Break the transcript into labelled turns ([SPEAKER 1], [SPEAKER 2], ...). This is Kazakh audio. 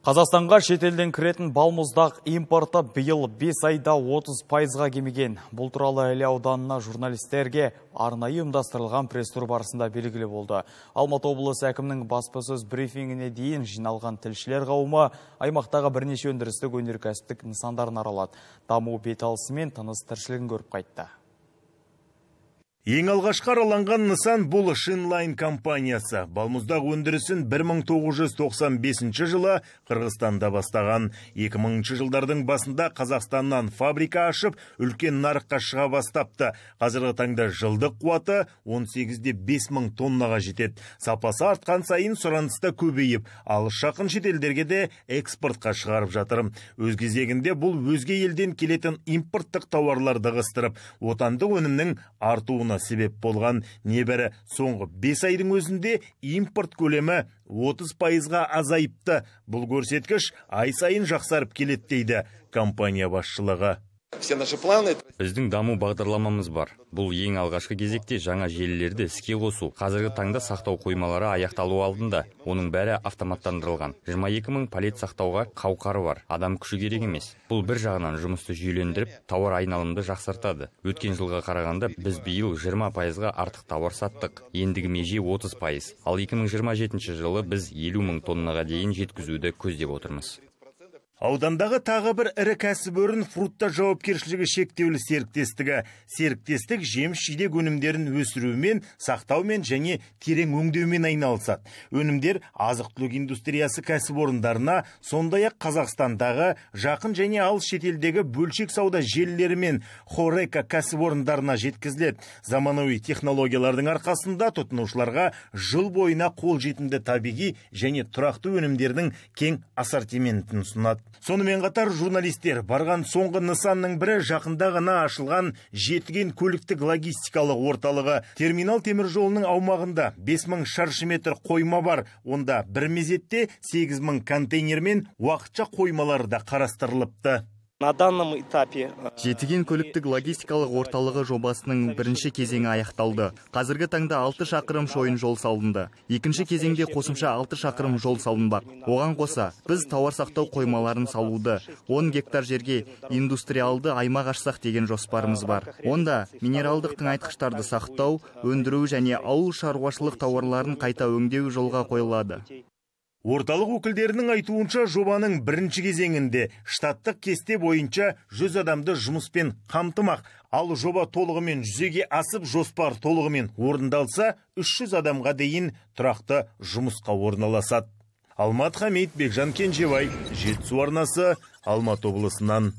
[SPEAKER 1] Қазақстанға шетелден кіретін балмұздақ импорты биыл 5 айда 30 пайызға кемеген. Бұл туралы әлі ауданына журналистерге арнайы ұмдастырылған пресс-тур барысында белгілі болды. Алматы облысы әкімнің баспасөз брифингіне дейін жиналған тілшілер қауымы аймақтағы бірнеше өндірістік өнеркәсіптік нысандарын аралады.
[SPEAKER 2] Даму беталысымен тыныс тіршілігін көріп қайтты ең алғашқы араланған нысан бұл шинлайн компаниясы балмұздақ өндірісін 1995 жылы қырғызстанда бастаған 2000 жылдардың басында қазақстаннан фабрика ашып үлкен нарыққа шыға бастапты қазіргі таңда жылдық қуаты 18-де мың тоннаға жетеді сапасы артқан сайын сұраныс та көбейіп алыс жақын шетелдерге де экспортқа шығарып жатыр өз кезегінде бұл өзге елден келетін импорттық тауарларды ығыстырып отандық өнімнің артуын себеп болған небәрі соңғы 5 айдың өзінде импорт көлемі 30 пайызға азайыпты бұл көрсеткіш ай сайын жақсарып келеді дейді компания басшылығы біздің даму бағдарламамыз бар бұл ең алғашқы кезекте жаңа
[SPEAKER 3] желілерді іске қосу қазіргі таңда сақтау қоймалары аяқталу алдында оның бәрі автоматтандырылған 22 мың палет сақтауға қауқары бар адам күші керек емес бұл бір жағынан жұмысты жүйелендіріп тауар айналымды жақсартады өткен жылға қарағанда біз биыл 20 пайызға артық тауар саттық ендігі меже 30 пайыз ал 2027 жылы біз елу мың тоннаға дейін жеткізуді көздеп отырмыз
[SPEAKER 2] Аудандағы тағы бір ірі кәсіпорын фрутта жауапкершілігі шектеулі серіктестігі. Серіктестік жеміс жидек өнімдерін өсірумен, сақтаумен және терең өңдеумен айналысады. Өнімдер азық түлік индустриясы кәсіпорындарына, сондай-ақ Қазақстандағы жақын және алыс шетелдегі бөлшек сауда желілері мен Хорека кәсіпорындарына жеткізіледі. Заманауи технологиялардың арқасында тұтынушыларға жыл бойына қолжетімді табиғи және тұрақты өнімдердің кең ассортиментін ұсынады сонымен қатар журналистер барған соңғы нысанның бірі жақында ғана ашылған жетіген көліктік логистикалық орталығы терминал теміржолының аумағында 5000 шаршы метр қойма бар онда бір мезетте
[SPEAKER 4] 8000 контейнер мен уақытша қоймалар да қарастырылыпты на данном этапе э, жетіген көліктік логистикалық орталығы жобасының бірінші кезеңі аяқталды қазіргі таңда 6 шақырым шойын жол салынды екінші кезеңде қосымша 6 шақырым жол бар. оған қоса біз тауар сақтау қоймаларын салуды 10 гектар жерге индустриалды аймақ ашсақ деген жоспарымыз бар онда минералдықтың айтқыштарды сақтау өндіру және ауыл шаруашылық тауарларын қайта өңдеу жолға қойылады орталық
[SPEAKER 2] өкілдерінің айтуынша жобаның бірінші кезеңінде штаттық кесте бойынша жүз адамды жұмыспен қамтымақ ал жоба толығымен жүзеге асып жоспар толығымен орындалса 300 адамға дейін тұрақты жұмысқа орналасады алмат хамит бекжан Кенжевай, жетісу арнасы алматы облысынан